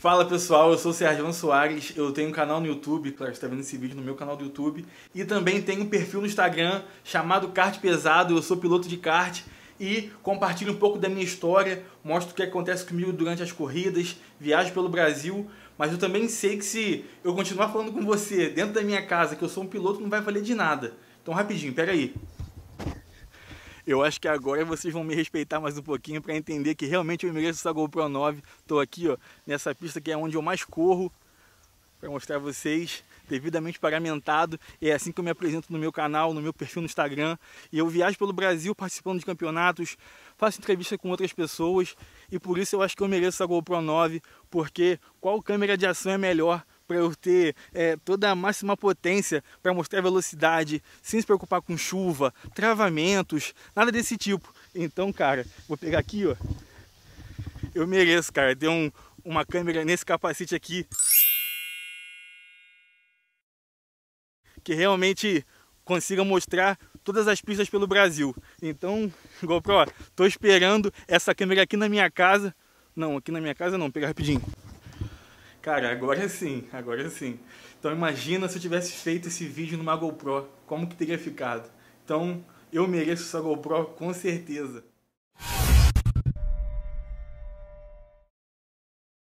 Fala pessoal, eu sou o Sérgio Soares, eu tenho um canal no YouTube, claro, você está vendo esse vídeo no meu canal do YouTube, e também tenho um perfil no Instagram chamado Kart Pesado, eu sou piloto de kart e compartilho um pouco da minha história, mostro o que acontece comigo durante as corridas, viajo pelo Brasil, mas eu também sei que se eu continuar falando com você dentro da minha casa que eu sou um piloto, não vai valer de nada. Então rapidinho, pega aí. Eu acho que agora vocês vão me respeitar mais um pouquinho para entender que realmente eu mereço essa GoPro 9. Estou aqui ó, nessa pista que é onde eu mais corro para mostrar a vocês, devidamente paramentado. É assim que eu me apresento no meu canal, no meu perfil no Instagram. E eu viajo pelo Brasil participando de campeonatos, faço entrevista com outras pessoas e por isso eu acho que eu mereço essa GoPro 9, porque qual câmera de ação é melhor para eu ter é, toda a máxima potência para mostrar velocidade, sem se preocupar com chuva, travamentos, nada desse tipo. Então, cara, vou pegar aqui, ó. Eu mereço, cara, ter um, uma câmera nesse capacete aqui. Que realmente consiga mostrar todas as pistas pelo Brasil. Então, GoPro, tô esperando essa câmera aqui na minha casa. Não, aqui na minha casa não, pega rapidinho. Cara, agora sim, agora sim. Então imagina se eu tivesse feito esse vídeo numa GoPro, como que teria ficado? Então eu mereço essa GoPro com certeza.